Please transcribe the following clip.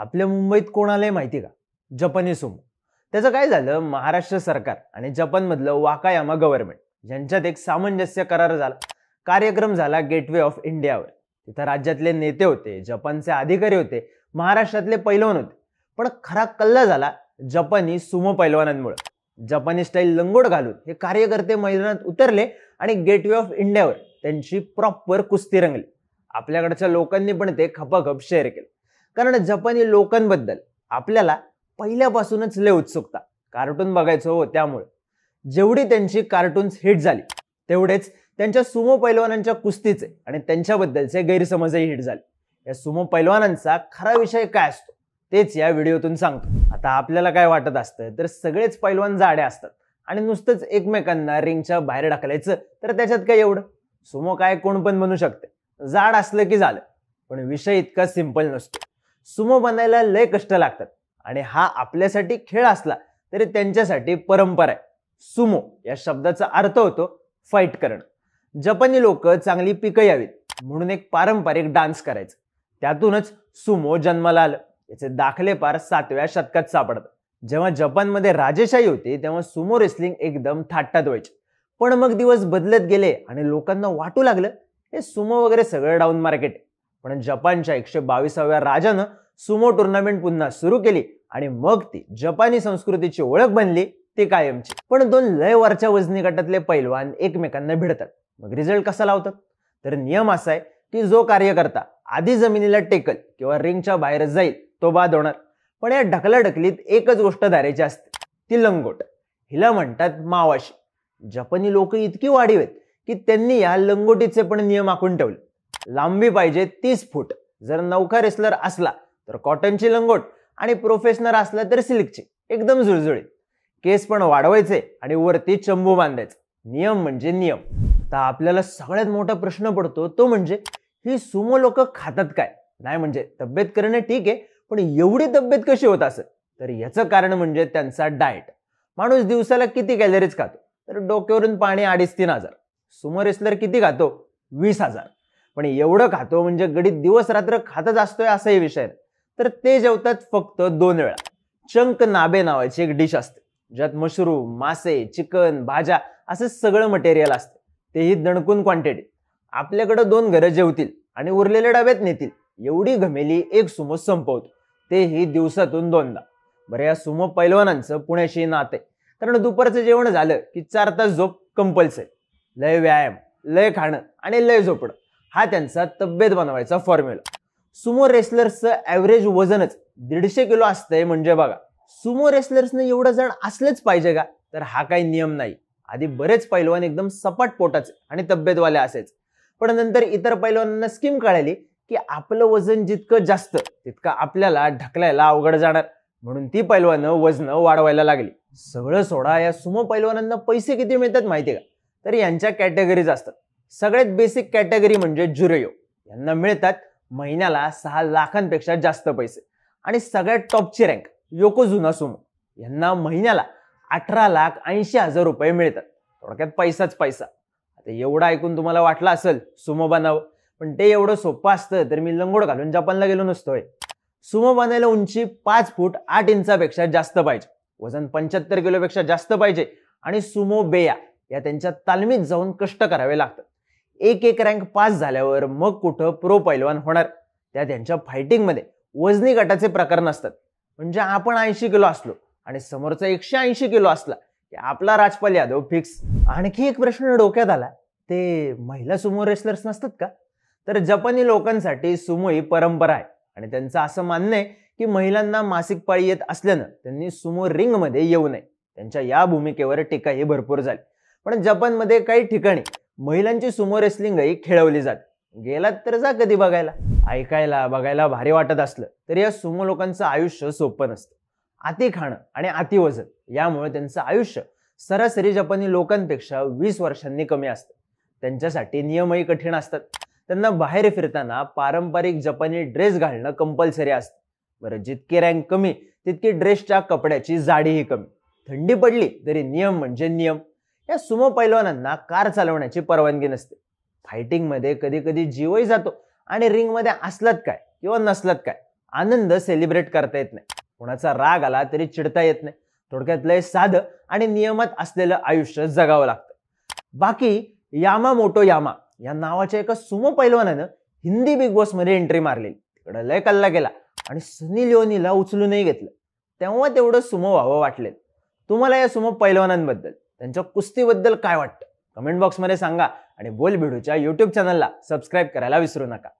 आपल्या मुंबईत कोणालाही माहिती का जपानी सुमो त्याचं काय झालं महाराष्ट्र सरकार आणि जपानमधलं वाकायामा गव्हर्नमेंट यांच्यात एक सामंजस्य करार झाला कार्यक्रम झाला गेटवे ऑफ इंडियावर तिथं राज्यातले नेते होते जपानचे अधिकारी होते महाराष्ट्रातले पैलवान होते पण खरा कल्ला झाला जपानी सुमो पैलवानांमुळे जपानी स्टाईल लंगोट घालून हे कार्यकर्ते मैदानात उतरले आणि गेटवे ऑफ इंडियावर त्यांची प्रॉपर कुस्ती रंगली आपल्याकडच्या लोकांनी पण ते खपाखप शेअर केलं कारण जपानी लोकांबद्दल आपल्याला पहिल्यापासूनच लय उत्सुकता कार्टून बघायचं हो त्यामुळे जेवढी त्यांची कार्टून्स हिट झाली तेवढेच त्यांच्या सुमो पैलवानांच्या कुस्तीचे आणि त्यांच्याबद्दलचे गैरसमजही हिट झाले या सुमो पैलवानांचा खरा विषय काय असतो तेच या व्हिडिओतून सांगतो आता आपल्याला काय वाटत असतं तर सगळेच पैलवान जाडे असतात आणि नुसतंच एकमेकांना रिंगच्या बाहेर ढकलायचं तर त्याच्यात काय एवढं सुमो काय कोण पण बनू शकते जाड असलं की झालं पण विषय इतका सिंपल नसतो सुमो बनायला लय कष्ट लागतात आणि हा आपल्यासाठी खेळ असला तरी त्यांच्यासाठी परंपरा आहे सुमो या शब्दाचा अर्थ होतो फाईट करणं जपानी लोक चांगली पिकं यावीत म्हणून एक पारंपरिक डान्स करायचं त्यातूनच सुमो जन्माला आलं याचे दाखले पार सातव्या शतकात सापडत जेव्हा जपानमध्ये राजेशाही होती तेव्हा सुमो रेसलिंग एकदम थाटात व्हायचे पण मग दिवस बदलत गेले आणि लोकांना वाटू लागलं हे सुमो वगैरे सगळं डाऊन मार्केट पण जपानच्या एकशे बावीसाव्या राजानं सुमो टुर्नामेंट पुन्हा सुरू केली आणि मग ती जपानी संस्कृतीची ओळख बनली ती कायमची पण दोन लय वरच्या वजनी गटातले पैलवान एकमेकांना भिडतात मग रिझल्ट कसा लावतात तर नियम असा आहे की जो कार्यकर्ता आधी जमिनीला टेकल किंवा रिंगच्या बाहेर जाईल तो बाद होणार पण या ढकलाढकलीत एकच गोष्ट धारायची असते ती लंगोट हिला म्हणतात मावाशी जपानी लोक इतकी वाढीव आहेत की त्यांनी या लंगोटीचे पण नियम आखून ठेवले लांबी पाहिजे तीस फूट जर नौका रेसलर असला तर कॉटनची लंगोट आणि प्रोफेशनल असला तर सिल्कची एकदम जुळजुळी केस पण वाढवायचे आणि वरती चंबू बांधायचे नियम म्हणजे नियम आता आपल्याला सगळ्यात मोठा प्रश्न पडतो तो म्हणजे ही सुमो लोक खातात काय नाही म्हणजे तब्येत करणे ठीक आहे पण एवढी तब्येत कशी होत असेल तर याचं कारण म्हणजे त्यांचा डाएट माणूस दिवसाला किती कॅलरीज खातो तर डोक्यावरून पाणी अडीच तीन हजार सुमो रेसलर किती खातो वीस हजार पण एवढं खातो म्हणजे गडीत दिवस रात्र खातच असतोय असाही विषय तर ते जेवतात फक्त दोन वेळा चंक नाबे नावाची एक डिश असते ज्यात मशरूम मासे चिकन भाज्या असं सगळं मटेरियल असतं तेही दणकून क्वांटिटी आपल्याकडं दोन घरं जेवतील आणि उरलेले डब्यात नेतील एवढी घमेली एक सुमो संपवतो तेही दिवसातून दोनदा बरं या सुमो पैलवानांचं पुण्याशी नाते कारण दुपारचं जेवण झालं की चार तास झोप कंपल्सरी लय व्यायाम लय खाणं आणि लय झोपणं हा त्यांचा तब्येत बनवायचा फॉर्म्युला सुमो रेसलर्सचं ॲव्हरेज वजनच दीडशे किलो असतंय म्हणजे बघा सुमो रेसलर्सनं एवढं जण असलेच पाहिजे का तर हा काही नियम नाही आधी बरेच पैलवान एकदम सपाट पोटाचे आणि तब्येतवाले असेच पण नंतर इतर पैलवानांना स्कीम कळाली की आपलं वजन जितकं जास्त तितकं आपल्याला ढकलायला अवघड जाणार म्हणून ती पैलवानं वजनं वाढवायला लागली सगळं सोडा या सुमो पैलवानांना पैसे किती मिळतात माहिती का तर यांच्या कॅटेगरीज असतात सगळ्यात बेसिक कॅटेगरी म्हणजे जुरेयो यांना मिळतात महिन्याला सहा लाखांपेक्षा जास्त पैसे आणि सगळ्यात टॉपची रँक जुना सुमो यांना महिन्याला अठरा लाख ऐंशी हजार रुपये मिळतात थोडक्यात पैसाच पैसा आता एवढं ऐकून तुम्हाला वाटलं असेल सुमो बनावं पण ते एवढं सोपं असतं तर मी लंगोड घालून जपानला गेलो नसतोय सुमो बनायला उंची पाच फूट आठ इंचापेक्षा जास्त पाहिजे वजन पंच्याहत्तर किलोपेक्षा जास्त पाहिजे आणि सुमो बेया या त्यांच्या तालमीत जाऊन कष्ट करावे लागतात एक एक रँक पास झाल्यावर मग कुठं प्रो पैलवान होणार त्या त्यांच्या फायटिंगमध्ये वजनी गटाचे प्रकार नसतात म्हणजे आपण ऐंशी किलो असलो आणि समोरचा एकशे ऐंशी किलो असला की आपला राजपाल यादव फिक्स आणखी एक प्रश्न डोक्यात आला ते महिला सुमो रेसलर्स नसतात का तर जपानी लोकांसाठी सुमो ही परंपरा आहे आणि त्यांचं असं मानणं आहे की महिलांना मासिक पाळी येत असल्यानं त्यांनी सुमो रिंगमध्ये येऊ नये त्यांच्या या भूमिकेवर टीकाही भरपूर झाली पण जपानमध्ये काही ठिकाणी महिलांची सुमो रेसलिंगही खेळवली जाते गेलात तर जा कधी बघायला ऐकायला बघायला भारी वाटत असलं तरी या सुमो लोकांचं आयुष्य सोपं नसतं अति खाणं आणि वजन यामुळे त्यांचं आयुष्य सरासरी जपानी लोकांपेक्षा वीस वर्षांनी कमी असतं त्यांच्यासाठी नियमही कठीण असतात त्यांना बाहेर फिरताना पारंपरिक जपानी ड्रेस घालणं कंपल्सरी असतं बरं जितकी रँक कमी तितकी ड्रेसच्या कपड्याची जाडीही कमी थंडी पडली तरी नियम म्हणजे नियम या सुमो पैलवानांना कार चालवण्याची परवानगी नसते मध्ये कधी कधी जीवही जातो आणि मध्ये असलात काय किंवा नसलात काय आनंद सेलिब्रेट करता येत नाही कोणाचा राग आला तरी चिडता येत नाही थोडक्यात लय साध आणि नियमात असलेलं आयुष्य जगावं लागतं बाकी यामा मोटो यामा या नावाच्या एका सुमो पैलवानानं हिंदी बिग बॉसमध्ये एंट्री मारलेली तिकडं लय कल्ला गेला आणि सनी लिओनीला उचलूनही घेतलं तेव्हा तेवढं सुमो व्हावं वाटलेलं तुम्हाला या सुमो पैलवानांबद्दल त्यांच्या कुस्तीबद्दल काय वाटतं कमेंट बॉक्समध्ये सांगा आणि बोल भिडूच्या यूट्यूब चॅनलला सबस्क्राईब करायला विसरू नका